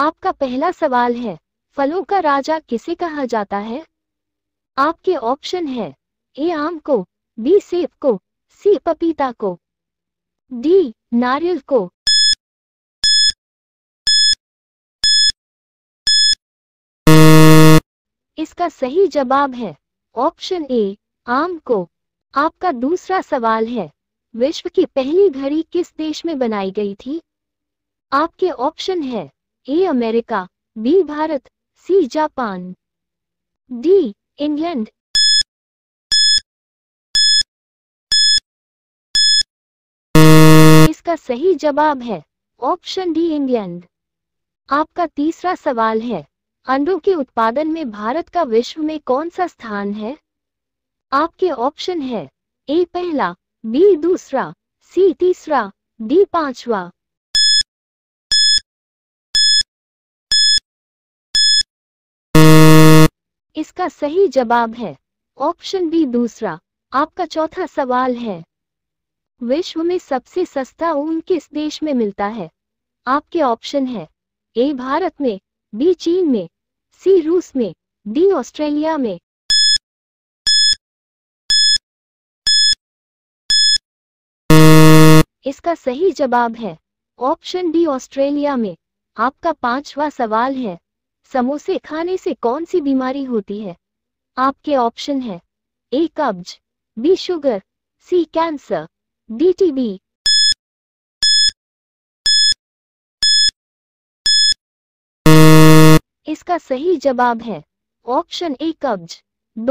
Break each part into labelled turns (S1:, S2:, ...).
S1: आपका पहला सवाल है फलों का राजा किसे कहा जाता है आपके ऑप्शन है ए आम को बी सेब को सी पपीता को डी नारियल को इसका सही जवाब है ऑप्शन ए आम को आपका दूसरा सवाल है विश्व की पहली घड़ी किस देश में बनाई गई थी आपके ऑप्शन है A America B Bharat C Japan D England इसका सही जवाब है ऑप्शन डी इंग्लैंड आपका तीसरा सवाल है अंडों के उत्पादन में भारत का विश्व में कौन सा स्थान है आपके ऑप्शन है ए पहला बी दूसरा सी तीसरा डी पांचवा इसका सही जवाब है ऑप्शन बी दूसरा आपका चौथा सवाल है विश्व में सबसे सस्ता ऊन किस देश में मिलता है आपके ऑप्शन है ए भारत में बी चीन में सी रूस में डी ऑस्ट्रेलिया में इसका सही जवाब है ऑप्शन डी ऑस्ट्रेलिया में आपका पांचवा सवाल है समोसे खाने से कौन सी बीमारी होती है आपके ऑप्शन है ए कब्ज B sugar C cancer D TB इसका सही जवाब है ऑप्शन ए कब्ज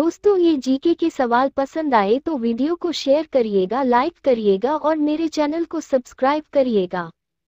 S1: दोस्तों ये जीके के सवाल पसंद आए तो वीडियो को शेयर करिएगा लाइक करिएगा और मेरे चैनल को सब्सक्राइब करिएगा